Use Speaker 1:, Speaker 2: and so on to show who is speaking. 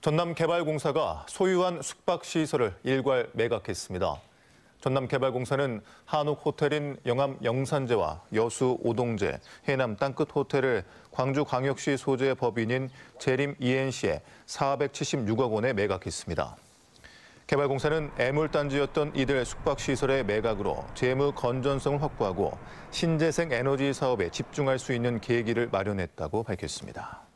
Speaker 1: 전남개발공사가 소유한 숙박시설을 일괄 매각했습니다. 전남개발공사는 한옥호텔인 영암 영산제와 여수 오동제, 해남 땅끝 호텔을 광주광역시 소재 법인인 재림 ENC에 476억 원에 매각했습니다. 개발공사는 애물단지였던 이들 숙박시설의 매각으로 재무 건전성을 확보하고 신재생 에너지 사업에 집중할 수 있는 계기를 마련했다고 밝혔습니다.